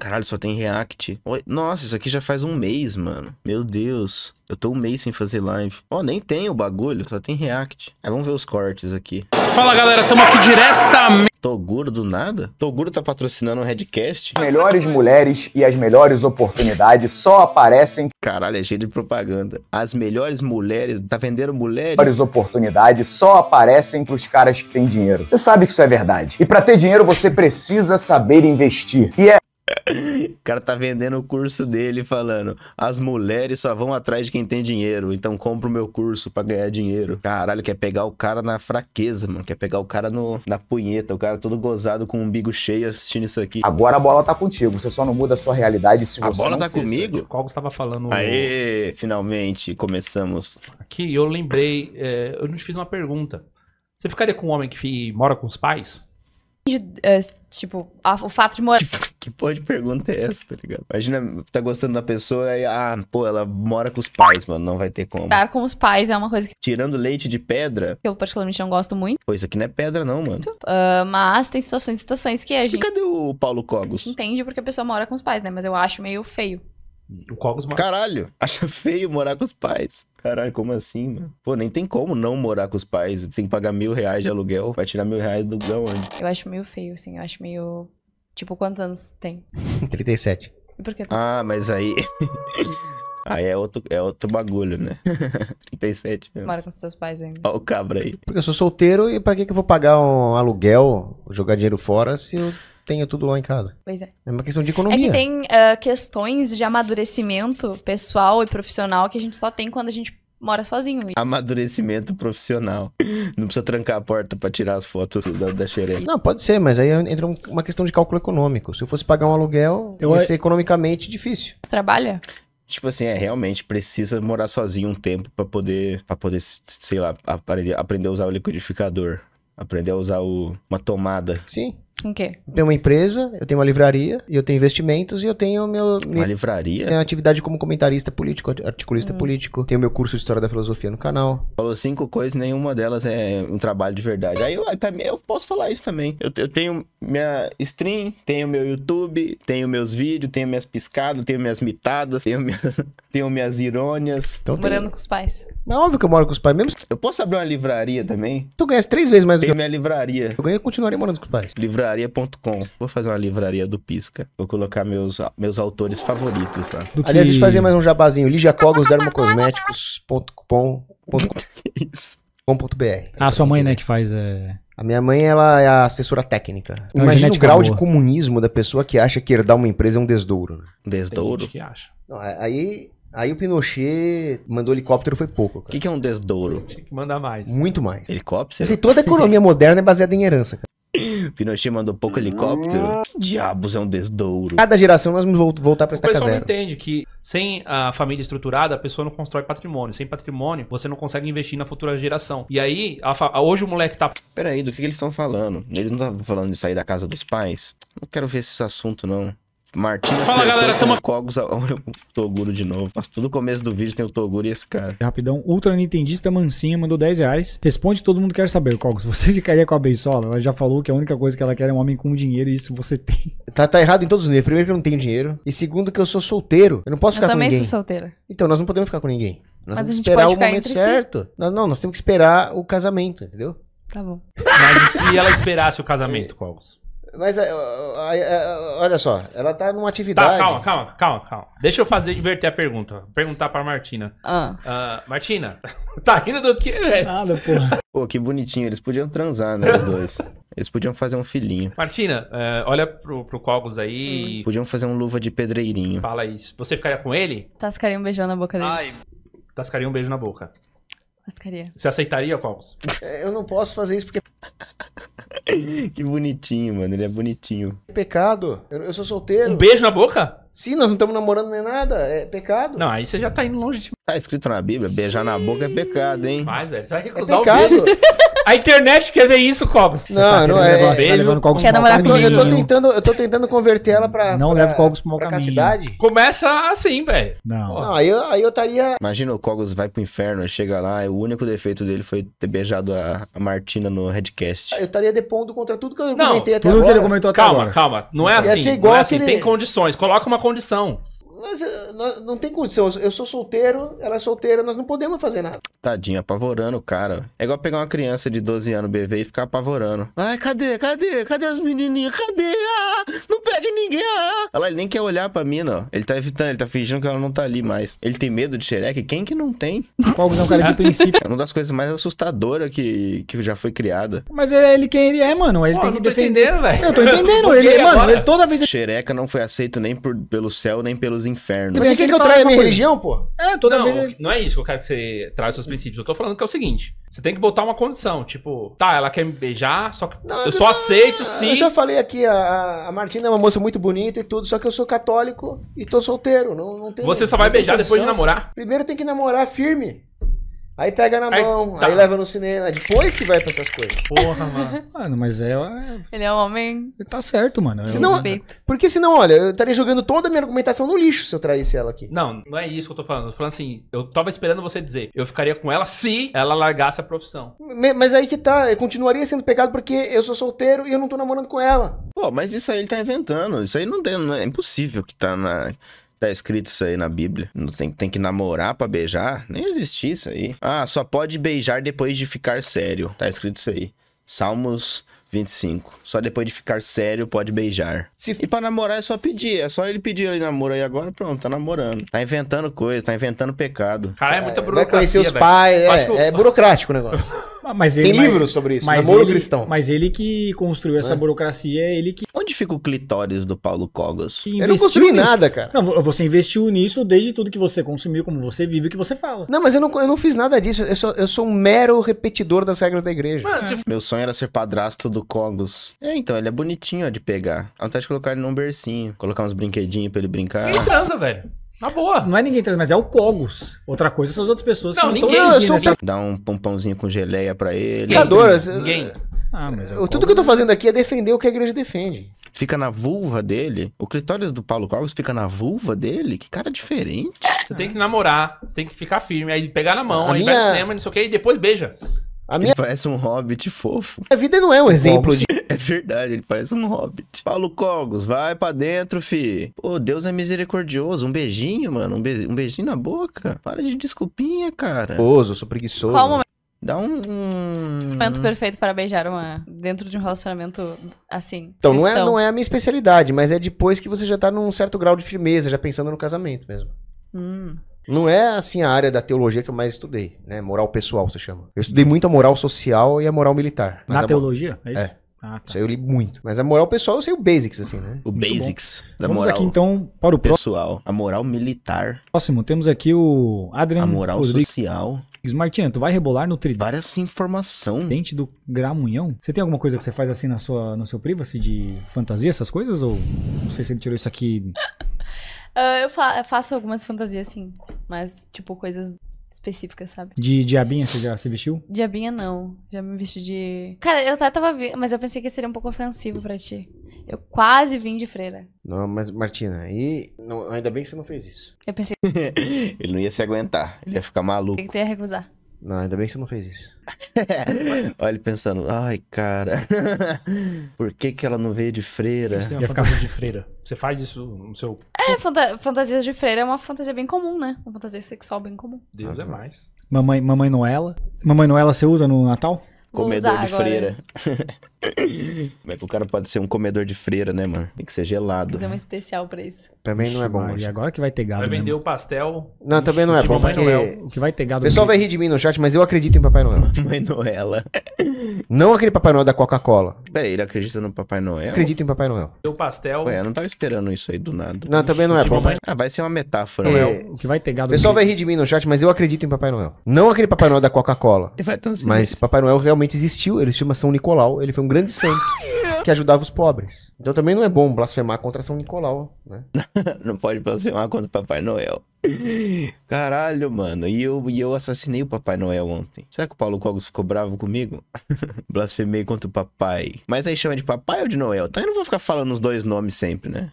Caralho, só tem React. Oi. Nossa, isso aqui já faz um mês, mano. Meu Deus. Eu tô um mês sem fazer live. Ó, oh, nem tem o bagulho, só tem React. Aí é, vamos ver os cortes aqui. Fala, galera, tamo aqui diretamente... Toguro do nada? Toguro tá patrocinando um Redcast? As melhores mulheres e as melhores oportunidades só aparecem... Caralho, é cheio de propaganda. As melhores mulheres... Tá vendendo mulheres? melhores oportunidades só aparecem pros caras que têm dinheiro. Você sabe que isso é verdade. E para ter dinheiro, você precisa saber investir. E é o cara tá vendendo o curso dele falando: as mulheres só vão atrás de quem tem dinheiro, então compra o meu curso para ganhar dinheiro. Caralho, quer pegar o cara na fraqueza, mano. Quer pegar o cara no, na punheta, o cara todo gozado com o umbigo cheio assistindo isso aqui. Agora a bola tá contigo, você só não muda a sua realidade se a você. A bola tá comigo? Isso. Qual estava falando? Aê, finalmente começamos. Aqui eu lembrei, é, eu nos fiz uma pergunta. Você ficaria com um homem que mora com os pais? De, uh, tipo, a, o fato de morar que pode pergunta é essa, tá ligado? Imagina, tá gostando da pessoa e, ah, pô, ela mora com os pais, mano, não vai ter como. morar com os pais é uma coisa que. Tirando leite de pedra. Que eu particularmente não gosto muito. Pô, isso aqui não é pedra, não, mano. Uh, mas tem situações situações que a gente. E cadê o Paulo Cogos? Entende porque a pessoa mora com os pais, né? Mas eu acho meio feio. O Cogos mora. Caralho, acha feio morar com os pais. Caralho, como assim, mano? Pô, nem tem como não morar com os pais. Tem que pagar mil reais de aluguel. Vai tirar mil reais do lugar onde? Eu acho meio feio, assim. Eu acho meio Tipo, quantos anos tem? 37. E por que? Tá? Ah, mas aí. aí é outro, é outro bagulho, né? 37 anos. Mora com seus pais ainda. Ó o cabra aí. Porque eu sou solteiro e pra que, que eu vou pagar um aluguel, jogar dinheiro fora, se eu tenho tudo lá em casa? Pois é. É uma questão de economia. É que tem uh, questões de amadurecimento pessoal e profissional que a gente só tem quando a gente mora sozinho. Amadurecimento profissional. Não precisa trancar a porta para tirar as fotos da, da xereca. Não, pode ser, mas aí entra uma questão de cálculo econômico. Se eu fosse pagar um aluguel, eu... ia ser economicamente difícil. Tu trabalha? Tipo assim, é realmente precisa morar sozinho um tempo para poder, para poder, sei lá, aprender, aprender a usar o liquidificador, aprender a usar o, uma tomada. Sim. Com o quê? Eu tenho uma empresa, eu tenho uma livraria, eu tenho investimentos e eu tenho meu. Uma livraria? Tenho atividade como comentarista político, articulista hum. político. Tenho meu curso de história da filosofia no canal. Falou cinco coisas, nenhuma delas é um trabalho de verdade. Aí, eu, mim, eu posso falar isso também. Eu, eu tenho minha stream, tenho meu YouTube, tenho meus vídeos, tenho minhas piscadas, tenho minhas mitadas, tenho, tenho minhas irônias. Então, Morando tenho... com os pais. Mas é óbvio que eu moro com os pais, mesmo. Eu posso abrir uma livraria também? Tu ganhas três vezes mais do que eu. minha livraria. Eu ganho e continuaria morando com os pais. Livraria.com. Vou fazer uma livraria do Pisca. Vou colocar meus, meus autores favoritos lá. Do Aliás, que... deixa eu fazer mais um jabazinho. Ligiacogos, dermocosméticos.com. Isso. Ah, sua mãe, né, que faz. É... A minha mãe, ela é a assessora técnica. Imagina o grau de comunismo da pessoa que acha que herdar uma empresa é um desdouro. Né? Tem gente que acha. Não, aí Aí o Pinochet mandou helicóptero, foi pouco. O que, que é um desdouro? Tinha que mandar mais. Muito mais. Helicóptero? Assim, toda a economia moderna é baseada em herança, cara. Pinochet mandou pouco helicóptero? Ah. Que diabos é um desdouro? Cada geração nós vamos voltar para esta casa. O pessoal entende que sem a família estruturada, a pessoa não constrói patrimônio. Sem patrimônio, você não consegue investir na futura geração. E aí, fa... hoje o moleque tá... Peraí, do que, que eles estão falando? Eles não estão falando de sair da casa dos pais? Não quero ver esse assunto, não. Martins. Fala galera, estamos Cogos, olha o Toguro de novo. Mas todo começo do vídeo tem o Toguro e esse cara. Rapidão, Ultra Nintendista Mansinha mandou 10 reais. Responde todo mundo quer saber, Cogos. Você ficaria com a Beisola? Ela já falou que a única coisa que ela quer é um homem com dinheiro e isso você tem. Tá, tá errado em todos os níveis. Primeiro que eu não tenho dinheiro. E segundo que eu sou solteiro. Eu não posso eu ficar com ninguém. Eu também sou solteira. Então, nós não podemos ficar com ninguém. Nós Mas esperar o momento certo. Si. Não, não, nós temos que esperar o casamento, entendeu? Tá bom. Mas e se ela esperasse o casamento, é. Cogos? Mas é, é, olha só, ela tá numa tá, atividade. Tá, calma, calma, calma, calma. Deixa eu fazer divertir a pergunta. Perguntar pra Martina. Ah. Uh, Martina, tá rindo do que, velho? Nada, porra. Pô, que bonitinho. Eles podiam transar, né, os dois. Eles podiam fazer um filhinho. Martina, uh, olha pro, pro Cogos aí. Hum. Podiam fazer um luva de pedreirinho. Fala isso. Você ficaria com ele? Tascaria um beijão na boca dele. Ai. Tascaria um beijo na boca. Tascaria. Você aceitaria, Cogos? Eu não posso fazer isso porque. que bonitinho, mano. Ele é bonitinho. É pecado. Eu, eu sou solteiro. Um beijo na boca? Sim, nós não estamos namorando nem nada. É pecado. Não, aí você já tá indo longe de. Tá escrito na Bíblia, beijar na boca é pecado, hein? Mas, velho, você vai recusar é pecado. o beijo. A internet quer ver isso, Cobos. Não, tá não é. Negócio, tá levando quer namorar comigo. Eu tô tentando, eu tô tentando converter ela pra. Não leva Cogos pra uma cidade. Começa assim, velho. Não. não. aí, eu, aí eu estaria. Imagina o Cogos vai pro inferno, chega lá, e o único defeito dele foi ter beijado a, a Martina no headcast. Eu estaria depondo contra tudo que eu não, comentei até tudo agora. Tudo que ele comentou até calma, agora. Calma, calma. Não é assim. Ia ser igual não é assim. Ele... Tem condições. Coloca uma condição. Mas eh, não tem condição. Eu sou solteiro, ela é solteira, nós não podemos fazer nada. Tadinho, apavorando o cara. É igual pegar uma criança de 12 anos, bebê, e ficar apavorando. Ai, cadê? Cadê? Cadê as menininhas? Cadê? Ah, não pegue ninguém. Ah. Ela nem quer olhar pra mim, não. Ele tá evitando, ele tá fingindo que ela não tá ali mais. Ele tem medo de xereque? Quem que não tem? Qual é um cara de princípio? É uma das coisas mais assustadoras que, que já foi criada. Mas é ele quem ele é, mano. Ele Pô, tem que defender. velho. Eu tô entendendo. ele, mano, ele toda vez... Xereca não foi aceito nem por, pelo céu, nem pelos os infernos. Você quer que eu traga a minha religião, pô? É, toda não, vez. Não é isso que eu quero que você traga os seus princípios. Eu tô falando que é o seguinte: você tem que botar uma condição. Tipo, tá, ela quer me beijar, só que não, eu, só não, aceito sim. Eu já falei aqui, a, a Martina é uma moça muito bonita e tudo, só que eu sou católico e tô solteiro. Não, não tem, você só vai beijar condição. depois de namorar? Primeiro tem que namorar firme. Aí pega na mão, aí, tá. aí, leva no cinema. É depois que vai pra essas coisas. Porra, mano. mano, mas é, é. Ele é um homem. Ele tá certo, mano. Senão, Despeito. porque senão, olha, eu estaria jogando toda a minha argumentação no lixo se eu traísse ela aqui. Não, não é isso que eu tô falando. Eu tô falando assim, eu tava esperando você dizer. Eu ficaria com ela se ela largasse a profissão. Mas aí que tá, eu continuaria sendo pegado porque eu sou solteiro e eu não tô namorando com ela. Pô, mas isso aí ele tá inventando. Isso aí não, tem, não é impossível que tá na. Tá escrito isso aí na Bíblia. Não tem, tem que namorar para beijar? Nem existe isso aí. Ah, só pode beijar depois de ficar sério. Tá escrito isso aí. Salmos 25. Só depois de ficar sério pode beijar. Se... E para namorar é só pedir. É só ele pedir ele namoro aí agora, pronto, tá namorando. Tá inventando coisa, tá inventando pecado. Cara, é muita é, burocracia. Vai conhecer os pais, é, é burocrático o negócio. Ah, mas ele, Tem mas, livros sobre isso, mas namoro ele, cristão. Mas ele que construiu essa é. burocracia, ele que... Onde fica o clitóris do Paulo Cogos? Eu não construí nisso. nada, cara. Não, você investiu nisso desde tudo que você consumiu, como você vive, o que você fala. Não, mas eu não, eu não fiz nada disso. Eu sou, eu sou um mero repetidor das regras da igreja. Mas, é. Ah. Meu sonho era ser padrasto do Cogos. É, então, ele é bonitinho ó, de pegar. até de colocar ele num bercinho, colocar uns brinquedinhos pra ele brincar. que transa, velho? Na boa. Não é ninguém trazendo, mas é o Cogos. Outra coisa são as outras pessoas não, que não estão seguindo. Dá um pompãozinho com geleia para ele. Adoras. Ninguém. Ah, mas é Tudo que eu tô fazendo aqui é defender o que a igreja defende. Fica na vulva dele? O clitóris do Paulo Cogos fica na vulva dele? Que cara diferente. Você tem que namorar, você tem que ficar firme, aí pegar na mão, a aí minha... vai pro cinema, não sei o que, e depois beija. A minha... Ele parece um hobbit fofo. A vida não é um exemplo de. É verdade, ele parece um hobbit. Paulo Cogos, vai pra dentro, fi. Pô, Deus é misericordioso. Um beijinho, mano. Um, be... um beijinho na boca. Para de desculpinha, cara. Preguiçoso, sou preguiçoso. Qual momento? Dá um. Momento perfeito para beijar uma. Dentro de um relacionamento assim. Então, não é, não é a minha especialidade, mas é depois que você já tá num certo grau de firmeza, já pensando no casamento mesmo. Hum. Não é assim a área da teologia que eu mais estudei, né? Moral pessoal se chama. Eu estudei muito a moral social e a moral militar. Na teologia? É isso? É. Ah, tá. Isso aí eu li muito. Mas a moral pessoal eu sei o basics, assim, né? O muito basics bom. da Vamos moral. aqui então para o pessoal. A moral militar. Próximo, temos aqui o Adriano. A moral Rodrigo. social. Smartinha, tu vai rebolar no tridente. Várias informação. Dente do gramunhão. Você tem alguma coisa que você faz assim na sua, no seu privacy de fantasia, essas coisas? Ou não sei se ele tirou isso aqui. Uh, eu, fa eu faço algumas fantasias, sim. Mas, tipo, coisas específicas, sabe? De diabinha você já se vestiu? Diabinha não. Já me vesti de. Cara, eu até tava vendo, mas eu pensei que seria um pouco ofensivo pra ti. Eu quase vim de freira. Não, mas Martina, aí. Não, ainda bem que você não fez isso. Eu pensei. ele não ia se aguentar, ele ia ficar maluco. Tem que ter a recusar. Não, ainda bem que você não fez isso. Olha ele pensando, ai, cara, por que que ela não veio de freira? Você tem uma fantasia de freira. Você faz isso no seu... É, fanta fantasias de freira é uma fantasia bem comum, né? Uma fantasia sexual bem comum. Deus é mais. Mamãe, mamãe Noela? Mamãe Noela você usa no Natal? Vou Comedor de agora. freira. Como é que o cara pode ser um comedor de freira, né, mano? Tem que ser gelado. Fazer uma especial pra isso. Também não é bom. Mas... E agora que vai ter gado. Vai vender o pastel. Não, também não é bom, porque. Noel. O que vai ter gado. O pessoal vai rir de mim no chat, mas eu acredito em Papai Noel. Papai Noel. não aquele Papai Noel da Coca-Cola. Peraí, ele acredita no Papai Noel? Acredito em Papai Noel. O pastel. Ué, eu não tava esperando isso aí do nada. Não, também não é bom. Ah, vai ser uma metáfora. É... O que vai ter gado. O pessoal vai rir de mim no chat, mas eu acredito em Papai Noel. Não aquele Papai Noel da Coca-Cola. Mas Papai Noel realmente existiu. Ele se chama São Nicolau. Ele foi um grande santo que ajudava os pobres. Então também não é bom blasfemar contra São Nicolau, né? não pode blasfemar contra o Papai Noel. Caralho, mano. E eu, e eu assassinei o Papai Noel ontem. Será que o Paulo Cogos ficou bravo comigo? Blasfemei contra o papai. Mas aí chama de papai ou de Noel? Então eu não vou ficar falando os dois nomes sempre, né?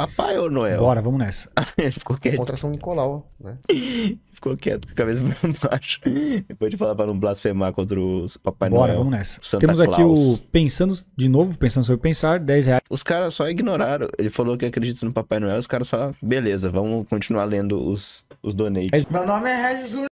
Papai ou Noel? Bora, vamos nessa. Ficou quieto. Contra São Nicolau, né? Ficou quieto, com a cabeça baixa. Depois de falar para não blasfemar contra o Papai Bora, Noel. Bora, vamos nessa. Santa Temos Claus. aqui o Pensando, de novo, Pensando sobre Pensar, 10 reais. Os caras só ignoraram. Ele falou que acredita no Papai Noel, os caras só, beleza, vamos continuar lendo os, os donates. Meu nome é Regis